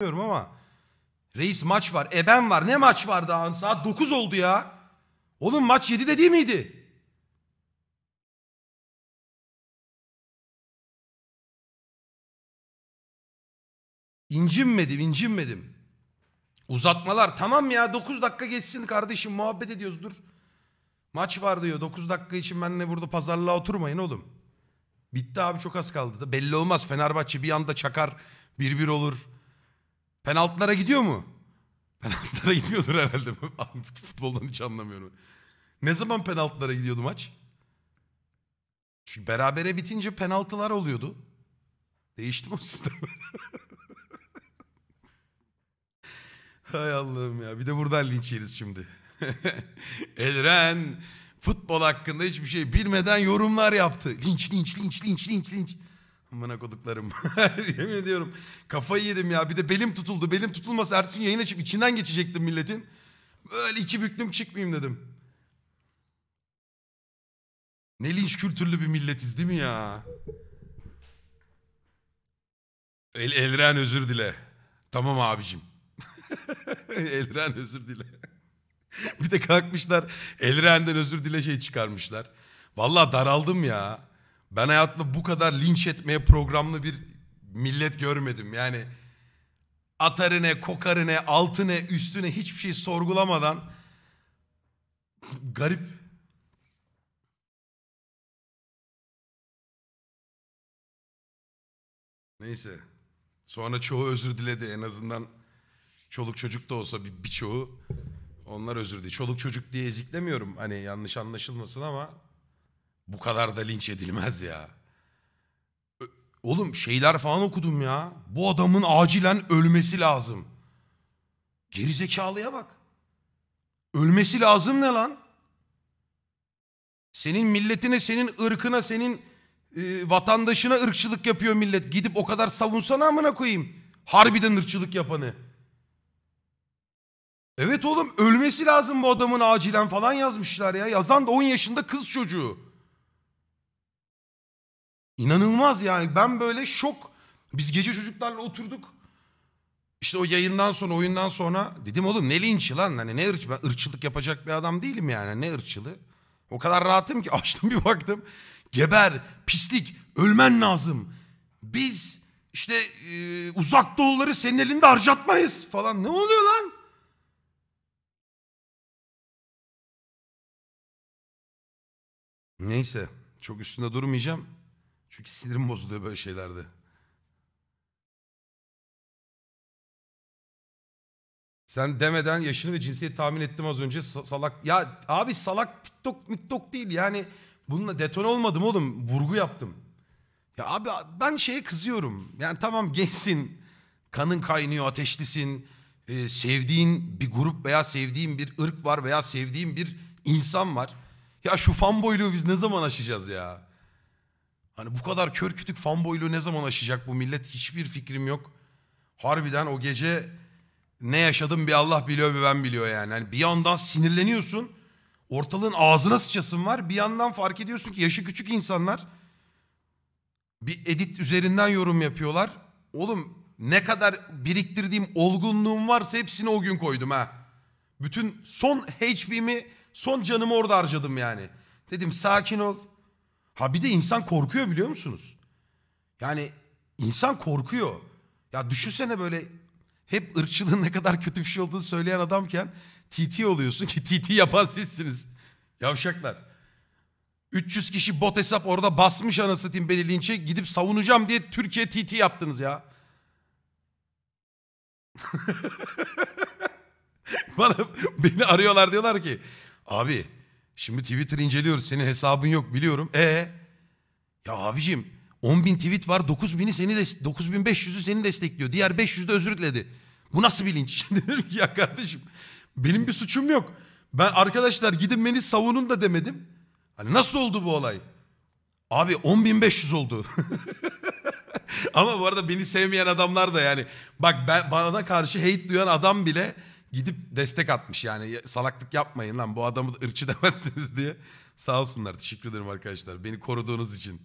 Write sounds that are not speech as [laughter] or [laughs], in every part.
Bilmiyorum ama reis maç var. Eben var. Ne maç var daha? Saat 9 oldu ya. Oğlum maç 7'de değil miydi? İncinmedim, incinmedim. Uzatmalar. Tamam ya 9 dakika geçsin kardeşim muhabbet ediyoruz dur. Maç var diyor. 9 dakika için benle burada pazarlığa oturmayın oğlum. Bitti abi çok az kaldı. Belli olmaz. Fenerbahçe bir anda çakar. 1-1 olur. Penaltılara gidiyor mu? [laughs] Penaltılara gidiyordur herhalde. [laughs] Futboldan hiç anlamıyorum. Ne zaman penaltılara gidiyordu maç? Çünkü berabere bitince penaltılar oluyordu. Değişti mi o sistem? [laughs] Hay Allah'ım ya. Bir de buradan linç yeriz şimdi. Elren futbol hakkında hiçbir şey bilmeden yorumlar yaptı. Linç, linç, linç, linç, linç, linç. Amına koduklarım. [laughs] Yemin ediyorum. Kafayı yedim ya. Bir de belim tutuldu. Belim tutulmasa ertesi gün yayın açıp içinden geçecektim milletin. Böyle iki büklüm çıkmayayım dedim. Ne linç kültürlü bir milletiz değil mi ya? El Elren özür dile. Tamam abicim. [laughs] Elren özür dile. bir de kalkmışlar Elren'den özür dile şey çıkarmışlar. Vallahi daraldım ya. Ben hayatımda bu kadar linç etmeye programlı bir millet görmedim. Yani atarine, kokarine, altına, üstüne hiçbir şey sorgulamadan garip. Neyse. Sonra çoğu özür diledi en azından. Çoluk çocuk da olsa bir birçoğu onlar özür diledi. Çoluk çocuk diye eziklemiyorum hani yanlış anlaşılmasın ama bu kadar da linç edilmez ya. Oğlum şeyler falan okudum ya. Bu adamın acilen ölmesi lazım. Gerizekalıya bak. Ölmesi lazım ne lan? Senin milletine, senin ırkına, senin e, vatandaşına ırkçılık yapıyor millet. Gidip o kadar savunsana amına koyayım. Harbiden ırkçılık yapanı. Evet oğlum ölmesi lazım bu adamın acilen falan yazmışlar ya. Yazan da 10 yaşında kız çocuğu. İnanılmaz yani ben böyle şok. Biz gece çocuklarla oturduk. İşte o yayından sonra oyundan sonra dedim oğlum ne linçi lan hani ne ırç ben ırçılık yapacak bir adam değilim yani ne ırçılığı. O kadar rahatım ki [laughs] açtım bir baktım geber pislik ölmen lazım. Biz işte e, uzak doğuları senin elinde harcatmayız falan ne oluyor lan? Neyse çok üstünde durmayacağım. Çünkü sinirim bozuluyor böyle şeylerde. Sen demeden yaşını ve cinsiyeti tahmin ettim az önce salak. Ya abi salak TikTok TikTok değil yani bununla deton olmadım oğlum vurgu yaptım. Ya abi ben şeye kızıyorum yani tamam gençsin kanın kaynıyor ateşlisin ee, sevdiğin bir grup veya sevdiğin bir ırk var veya sevdiğin bir insan var. Ya şu fanboyluğu biz ne zaman aşacağız ya? Hani bu kadar kör kütük fanboyluğu ne zaman aşacak bu millet hiçbir fikrim yok. Harbiden o gece ne yaşadım bir Allah biliyor bir ben biliyor yani. yani bir yandan sinirleniyorsun. Ortalığın ağzına sıçasın var. Bir yandan fark ediyorsun ki yaşı küçük insanlar bir edit üzerinden yorum yapıyorlar. Oğlum ne kadar biriktirdiğim olgunluğum varsa hepsini o gün koydum ha. Bütün son HP'mi, son canımı orada harcadım yani. Dedim sakin ol. Ha bir de insan korkuyor biliyor musunuz? Yani insan korkuyor. Ya düşünsene böyle hep ırkçılığın ne kadar kötü bir şey olduğunu söyleyen adamken TT oluyorsun ki TT yapan sizsiniz. Yavşaklar. 300 kişi bot hesap orada basmış anası tim beni linçe gidip savunacağım diye Türkiye TT yaptınız ya. [laughs] Bana, beni arıyorlar diyorlar ki abi Şimdi Twitter inceliyoruz. Senin hesabın yok biliyorum. E ya abicim 10 bin tweet var 9 bini seni de 9500'ü seni destekliyor. Diğer 500 de özür diledi. Bu nasıl bilinç? [laughs] Şimdi dedim ki ya kardeşim benim bir suçum yok. Ben arkadaşlar gidin beni savunun da demedim. Hani nasıl oldu bu olay? Abi 10.500 oldu. [laughs] Ama bu arada beni sevmeyen adamlar da yani. Bak ben, bana karşı hate duyan adam bile gidip destek atmış yani salaklık yapmayın lan bu adamı da ırkçı [laughs] demezsiniz diye. Sağ olsunlar teşekkür ederim arkadaşlar beni koruduğunuz için.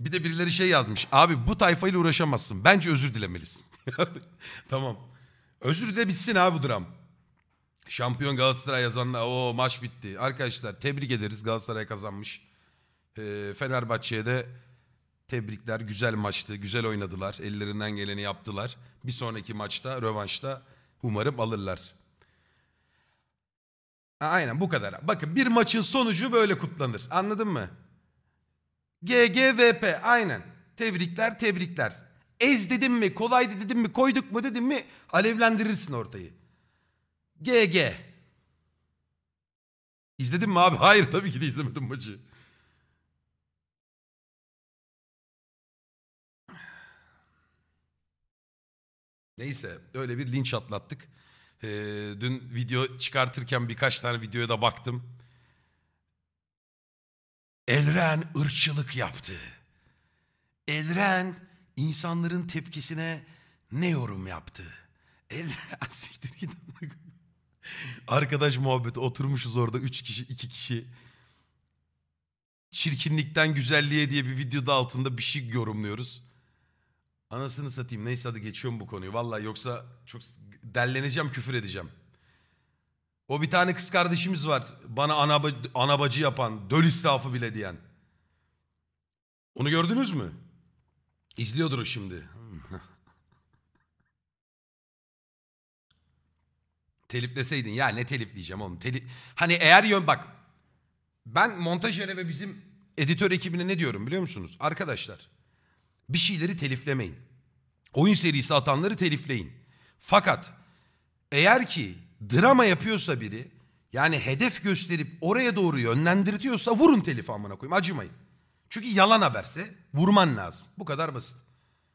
Bir de birileri şey yazmış. Abi bu tayfayla uğraşamazsın. Bence özür dilemelisin. [laughs] tamam. Özür de bitsin abi bu dram. Şampiyon Galatasaray yazanlar. o maç bitti. Arkadaşlar tebrik ederiz. Galatasaray kazanmış. Ee, Fenerbahçe'ye de Tebrikler. Güzel maçtı. Güzel oynadılar. Ellerinden geleni yaptılar. Bir sonraki maçta, rövanşta umarım alırlar. aynen bu kadar. Bakın bir maçın sonucu böyle kutlanır. Anladın mı? GGVP aynen. Tebrikler tebrikler. Ez dedim mi kolaydı dedim mi koyduk mu dedim mi alevlendirirsin ortayı. GG. İzledin mi abi? [laughs] Hayır tabii ki de izlemedim maçı. Neyse öyle bir linç atlattık. Ee, dün video çıkartırken birkaç tane videoya da baktım. Elren ırkçılık yaptı. Elren insanların tepkisine ne yorum yaptı? Elren [laughs] siktir git. Arkadaş muhabbet, oturmuşuz orada üç kişi iki kişi. Çirkinlikten güzelliğe diye bir videoda altında bir şey yorumluyoruz. Anasını satayım neyse hadi geçiyorum bu konuyu. Vallahi yoksa çok delleneceğim küfür edeceğim. O bir tane kız kardeşimiz var. Bana anaba, anabacı yapan, döl israfı bile diyen. Onu gördünüz mü? İzliyordur o şimdi. [laughs] Telifleseydin ya ne telif diyeceğim oğlum. Telif... Hani eğer yön bak. Ben montaj yere ve bizim editör ekibine ne diyorum biliyor musunuz? Arkadaşlar bir şeyleri teliflemeyin. Oyun serisi atanları telifleyin. Fakat eğer ki drama yapıyorsa biri yani hedef gösterip oraya doğru yönlendiriyorsa vurun telif amına koyayım acımayın. Çünkü yalan haberse vurman lazım. Bu kadar basit.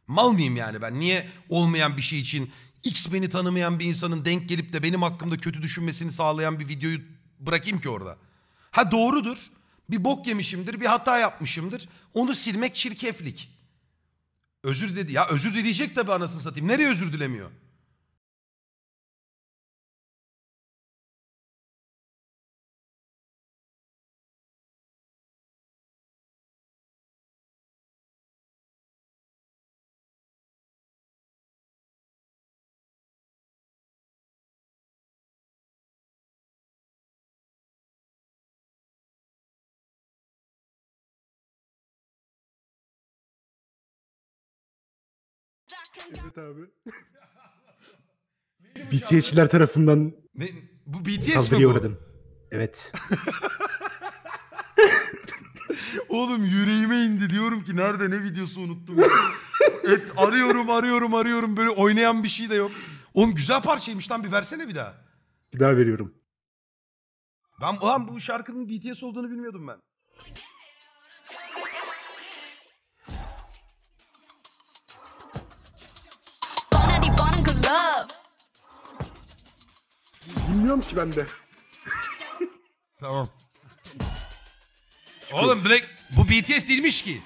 Mal mıyım yani ben? Niye olmayan bir şey için X beni tanımayan bir insanın denk gelip de benim hakkımda kötü düşünmesini sağlayan bir videoyu bırakayım ki orada? Ha doğrudur. Bir bok yemişimdir, bir hata yapmışımdır. Onu silmek çirkeflik. Özür dedi. Ya özür dileyecek tabii anasını satayım. Nereye özür dilemiyor? Evet abi. [laughs] BTS'çiler tarafından Ne, bu BTS mi bu? uğradım. Evet. [laughs] Oğlum yüreğime indi diyorum ki nerede ne videosu unuttum. Et, arıyorum arıyorum arıyorum böyle oynayan bir şey de yok. Oğlum güzel parçaymış lan bir versene bir daha. Bir daha veriyorum. Ben ulan bu şarkının BTS olduğunu bilmiyordum ben. Bilmiyorum ki bende? Tamam. Oğlum Black bu BTS değilmiş ki.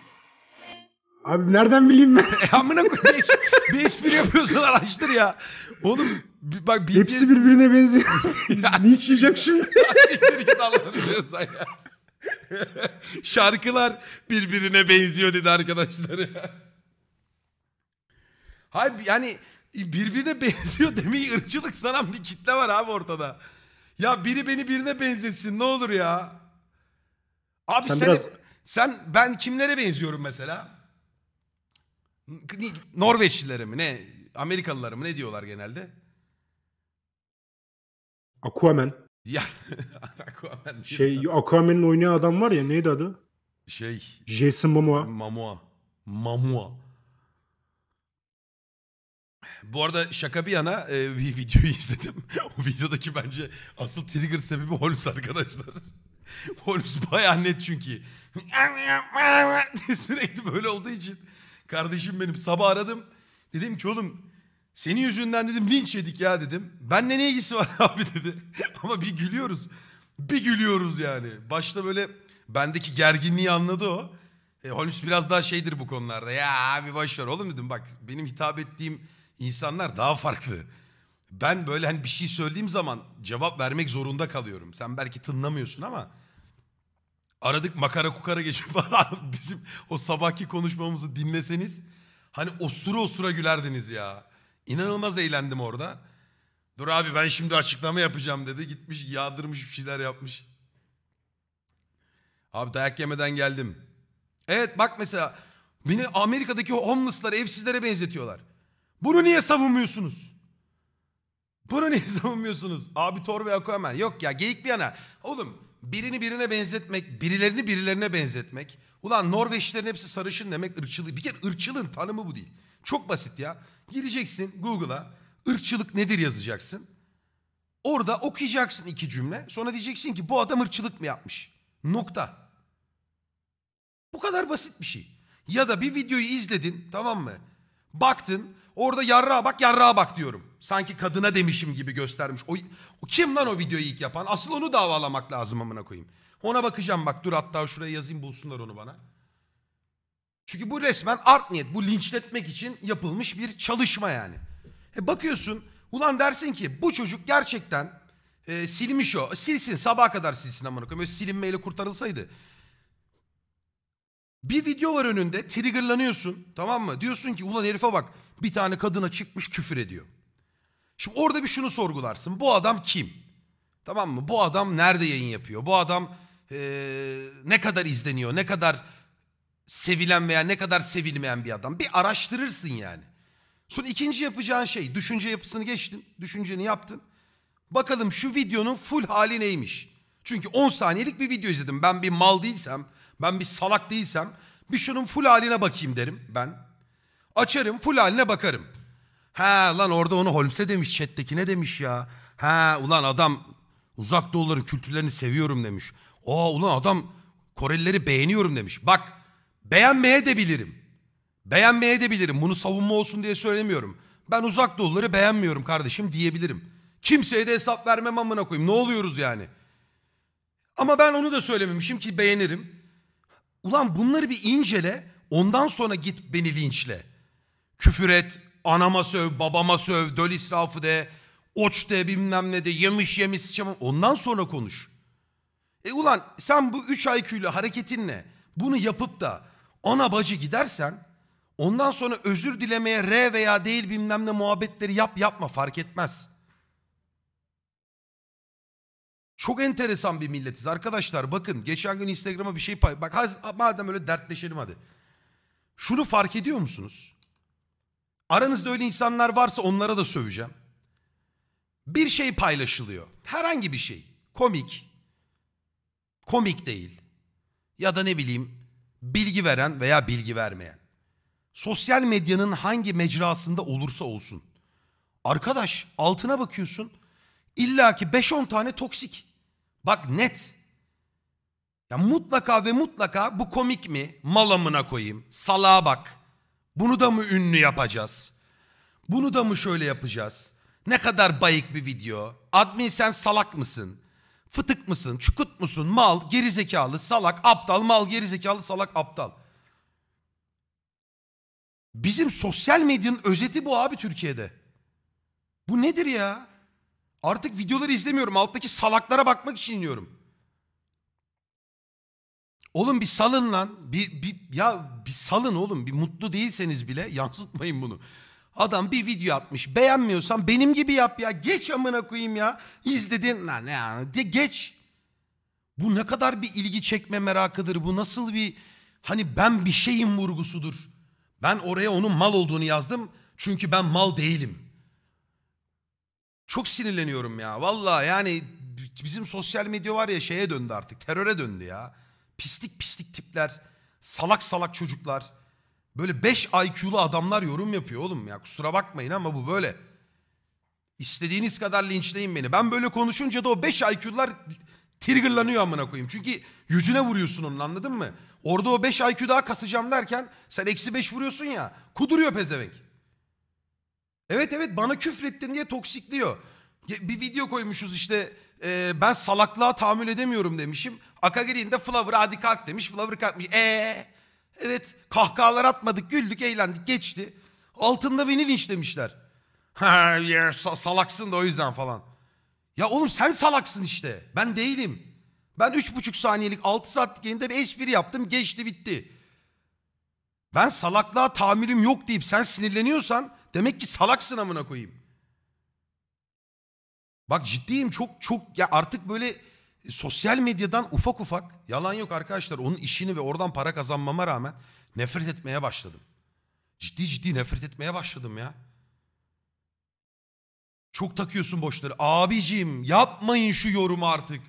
Abi nereden bileyim ben? [laughs] E amına koyayım. [laughs] bir espri yapıyorsan araştır ya. Oğlum bak BTS... Hepsi birbirine benziyor. [laughs] Niçin yiyeceğim şimdi? ya. Şarkılar birbirine benziyor dedi arkadaşları. Hayır yani birbirine [laughs] benziyor demeyi ırkçılık sanan bir kitle var abi ortada. Ya biri beni birine benzetsin ne olur ya. Abi sen, sen, biraz... sen ben kimlere benziyorum mesela? Norveçlilere mi ne? Amerikalılara mı ne diyorlar genelde? Aquaman. Ya [laughs] Aquaman. Şey Aquaman'ın oynayan adam var ya neydi adı? Şey. Jason Momoa. Momoa. Momoa. Bu arada şaka bir yana e, [laughs] bir videoyu izledim. o videodaki bence asıl trigger sebebi Holmes arkadaşlar. [laughs] Holmes baya net çünkü. [laughs] Sürekli böyle olduğu için. Kardeşim benim sabah aradım. Dedim ki oğlum senin yüzünden dedim linç yedik ya dedim. Benle ne ilgisi var abi dedi. Ama bir gülüyoruz. Bir gülüyoruz yani. Başta böyle bendeki gerginliği anladı o. E, Holmes biraz daha şeydir bu konularda. Ya abi boş oğlum dedim bak benim hitap ettiğim insanlar daha farklı. Ben böyle hani bir şey söylediğim zaman cevap vermek zorunda kalıyorum. Sen belki tınlamıyorsun ama aradık makara kukara geçiyor. [laughs] falan bizim o sabahki konuşmamızı dinleseniz hani osura osura gülerdiniz ya. İnanılmaz eğlendim orada. Dur abi ben şimdi açıklama yapacağım dedi. Gitmiş yağdırmış bir şeyler yapmış. Abi dayak yemeden geldim. Evet bak mesela beni Amerika'daki homeless'lara, evsizlere benzetiyorlar. Bunu niye savunmuyorsunuz? Bunu niye [laughs] savunmuyorsunuz? Abi Thor ve Aquaman. Yok ya geyik bir yana. Oğlum birini birine benzetmek, birilerini birilerine benzetmek. Ulan Norveçlilerin hepsi sarışın demek ırkçılık. Bir kere ırkçılığın tanımı bu değil. Çok basit ya. Gireceksin Google'a ırkçılık nedir yazacaksın. Orada okuyacaksın iki cümle. Sonra diyeceksin ki bu adam ırkçılık mı yapmış? Nokta. Bu kadar basit bir şey. Ya da bir videoyu izledin tamam mı? Baktın orada yarra bak yarra bak diyorum. Sanki kadına demişim gibi göstermiş. O, o kim lan o videoyu ilk yapan? Asıl onu davalamak lazım amına koyayım. Ona bakacağım bak dur hatta şuraya yazayım bulsunlar onu bana. Çünkü bu resmen art niyet. Bu linçletmek için yapılmış bir çalışma yani. E bakıyorsun ulan dersin ki bu çocuk gerçekten e, silmiş o. Silsin sabaha kadar silsin amına koyayım. Öyle silinmeyle kurtarılsaydı. Bir video var önünde triggerlanıyorsun tamam mı? Diyorsun ki ulan herife bak bir tane kadına çıkmış küfür ediyor. Şimdi orada bir şunu sorgularsın. Bu adam kim? Tamam mı? Bu adam nerede yayın yapıyor? Bu adam ee, ne kadar izleniyor? Ne kadar sevilen veya ne kadar sevilmeyen bir adam? Bir araştırırsın yani. Sonra ikinci yapacağın şey düşünce yapısını geçtin. Düşünceni yaptın. Bakalım şu videonun full hali neymiş? Çünkü 10 saniyelik bir video izledim. Ben bir mal değilsem ben bir salak değilsem bir şunun full haline bakayım derim ben. Açarım full haline bakarım. Ha lan orada onu Holmes'e demiş chat'teki ne demiş ya. Ha ulan adam uzak doğuların kültürlerini seviyorum demiş. Aa ulan adam Korelileri beğeniyorum demiş. Bak beğenmeye de bilirim. Beğenmeye de bilirim. Bunu savunma olsun diye söylemiyorum. Ben uzak doğuları beğenmiyorum kardeşim diyebilirim. Kimseye de hesap vermem amına koyayım. Ne oluyoruz yani? Ama ben onu da söylememişim ki beğenirim. Ulan bunları bir incele ondan sonra git beni linçle. Küfür et, anama söv, babama söv, döl israfı de, oç de bilmem ne de, yemiş yemiş sıçamam. Ondan sonra konuş. E ulan sen bu 3 IQ'lu hareketinle bunu yapıp da ana bacı gidersen ondan sonra özür dilemeye R veya değil bilmem ne muhabbetleri yap yapma fark etmez. Çok enteresan bir milletiz arkadaşlar. Bakın geçen gün Instagram'a bir şey pay... Bak madem öyle dertleşelim hadi. Şunu fark ediyor musunuz? Aranızda öyle insanlar varsa onlara da söveceğim. Bir şey paylaşılıyor. Herhangi bir şey. Komik. Komik değil. Ya da ne bileyim bilgi veren veya bilgi vermeyen. Sosyal medyanın hangi mecrasında olursa olsun. Arkadaş altına bakıyorsun. İlla ki 5-10 tane toksik. Bak net. Ya mutlaka ve mutlaka bu komik mi? Malamına koyayım. Salağa bak. Bunu da mı ünlü yapacağız? Bunu da mı şöyle yapacağız? Ne kadar bayık bir video. Admin sen salak mısın? Fıtık mısın? Çukut musun? Mal, gerizekalı, salak, aptal, mal, gerizekalı, salak, aptal. Bizim sosyal medyanın özeti bu abi Türkiye'de. Bu nedir ya? Artık videoları izlemiyorum. Alttaki salaklara bakmak için iniyorum. Oğlum bir salın lan. Bir, bir, ya bir salın oğlum. Bir mutlu değilseniz bile [laughs] yansıtmayın bunu. Adam bir video atmış. Beğenmiyorsan benim gibi yap ya. Geç amına koyayım ya. İzledin lan ne yani. De geç. Bu ne kadar bir ilgi çekme merakıdır. Bu nasıl bir hani ben bir şeyim vurgusudur. Ben oraya onun mal olduğunu yazdım. Çünkü ben mal değilim. Çok sinirleniyorum ya. Vallahi yani bizim sosyal medya var ya şeye döndü artık. Teröre döndü ya. Pislik pislik tipler. Salak salak çocuklar. Böyle 5 IQ'lu adamlar yorum yapıyor oğlum ya. Kusura bakmayın ama bu böyle. İstediğiniz kadar linçleyin beni. Ben böyle konuşunca da o 5 IQ'lar triggerlanıyor amına koyayım. Çünkü yüzüne vuruyorsun onun anladın mı? Orada o 5 IQ daha kasacağım derken sen eksi 5 vuruyorsun ya. Kuduruyor pezevenk. Evet evet bana küfrettin diye toksikliyor. Bir video koymuşuz işte e, ben salaklığa tahammül edemiyorum demişim. Akagiri'nde de Flower hadi kalk demiş. Flower kalkmış. Eee evet kahkahalar atmadık güldük eğlendik geçti. Altında beni linçlemişler. [laughs] Ha ya, salaksın da o yüzden falan. Ya oğlum sen salaksın işte. Ben değilim. Ben üç buçuk saniyelik altı saatlik yayında bir espri yaptım geçti bitti. Ben salaklığa tahammülüm yok deyip sen sinirleniyorsan Demek ki salaksın amına koyayım. Bak ciddiyim çok çok ya artık böyle e, sosyal medyadan ufak ufak yalan yok arkadaşlar onun işini ve oradan para kazanmama rağmen nefret etmeye başladım. Ciddi ciddi nefret etmeye başladım ya. Çok takıyorsun boşları. Abicim yapmayın şu yorumu artık.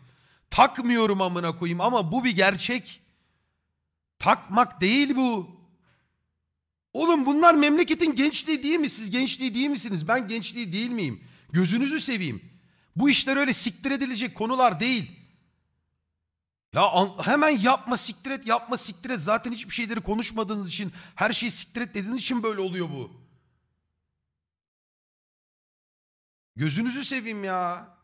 Takmıyorum amına koyayım ama bu bir gerçek. Takmak değil bu. Oğlum bunlar memleketin gençliği değil mi? Siz gençliği değil misiniz? Ben gençliği değil miyim? Gözünüzü seveyim. Bu işler öyle siktir edilecek konular değil. Ya hemen yapma siktir et yapma siktir et. Zaten hiçbir şeyleri konuşmadığınız için her şeyi siktir et dediğiniz için böyle oluyor bu. Gözünüzü seveyim ya.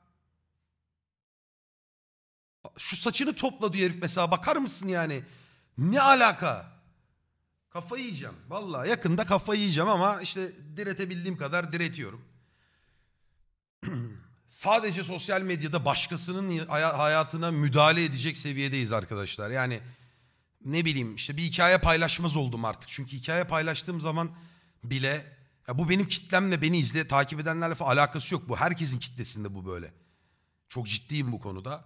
Şu saçını topla diyor herif mesela bakar mısın yani? Ne alaka? Kafa yiyeceğim. Valla yakında kafa yiyeceğim ama işte diretebildiğim kadar diretiyorum. [clears throat] Sadece sosyal medyada başkasının hayatına müdahale edecek seviyedeyiz arkadaşlar. Yani ne bileyim işte bir hikaye paylaşmaz oldum artık. Çünkü hikaye paylaştığım zaman bile ya bu benim kitlemle beni izle takip edenlerle falan alakası yok. Bu herkesin kitlesinde bu böyle. Çok ciddiyim bu konuda.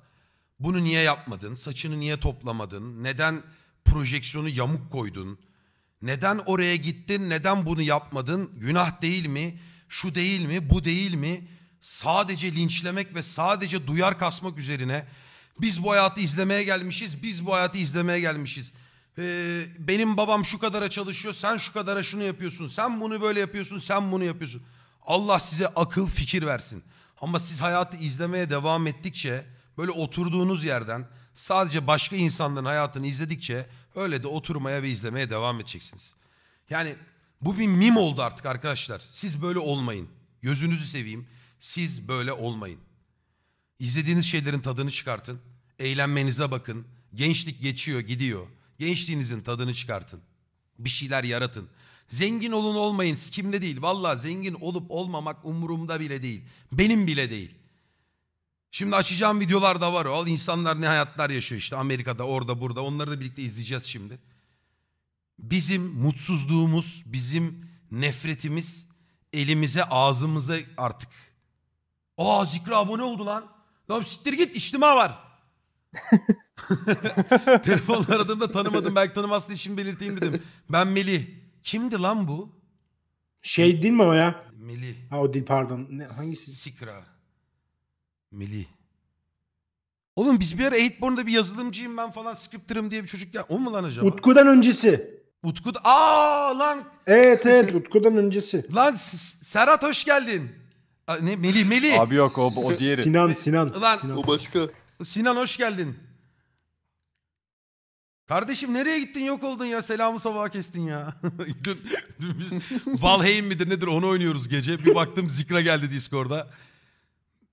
Bunu niye yapmadın? Saçını niye toplamadın? Neden projeksiyonu yamuk koydun? Neden oraya gittin? Neden bunu yapmadın? Günah değil mi? Şu değil mi? Bu değil mi? Sadece linçlemek ve sadece duyar kasmak üzerine biz bu hayatı izlemeye gelmişiz. Biz bu hayatı izlemeye gelmişiz. Ee, benim babam şu kadara çalışıyor. Sen şu kadara şunu yapıyorsun. Sen bunu böyle yapıyorsun. Sen bunu yapıyorsun. Allah size akıl fikir versin. Ama siz hayatı izlemeye devam ettikçe böyle oturduğunuz yerden sadece başka insanların hayatını izledikçe Öyle de oturmaya ve izlemeye devam edeceksiniz. Yani bu bir mim oldu artık arkadaşlar. Siz böyle olmayın. Gözünüzü seveyim. Siz böyle olmayın. İzlediğiniz şeylerin tadını çıkartın. Eğlenmenize bakın. Gençlik geçiyor, gidiyor. Gençliğinizin tadını çıkartın. Bir şeyler yaratın. Zengin olun olmayın. Kimde değil. Valla zengin olup olmamak umurumda bile değil. Benim bile değil. Şimdi açacağım videolar da var. Al insanlar ne hayatlar yaşıyor işte Amerika'da, orada, burada. Onları da birlikte izleyeceğiz şimdi. Bizim mutsuzluğumuz, bizim nefretimiz elimize, ağzımıza artık. Aa Zikra abone oldu lan. Lan siktir git içtima var. [laughs] Telefonla aradığımda tanımadım. Belki tanımaz diye şimdi belirteyim dedim. Ben Melih. Kimdi lan bu? Şey değil mi o ya? Melih. Ha o değil pardon. Ne, hangisi? Sikra. Melih. Oğlum biz bir ara Eightborn'da bir yazılımcıyım ben falan scripter'ım diye bir çocuk ya. O mu lan acaba? Utku'dan öncesi. Utku da... Aa lan! Evet evet Utku'dan öncesi. Lan Serhat hoş geldin. A, ne Melih Melih. Abi yok o, o diğeri. Sinan Sinan. Lan Sinan. O başka. Sinan hoş geldin. Kardeşim nereye gittin yok oldun ya selamı sabaha kestin ya. [laughs] dün, dün biz Valheim midir nedir onu oynuyoruz gece. Bir baktım Zikra geldi Discord'a.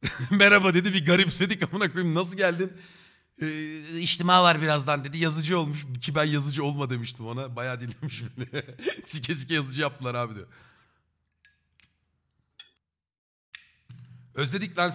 [laughs] Merhaba dedi bir garipsedik [laughs] amına koyayım nasıl geldin? Ee, içtima var birazdan dedi. Yazıcı olmuş ki ben yazıcı olma demiştim ona. Bayağı dinlemiş beni. [laughs] sike sike yazıcı yaptılar abi diyor. Özledik lan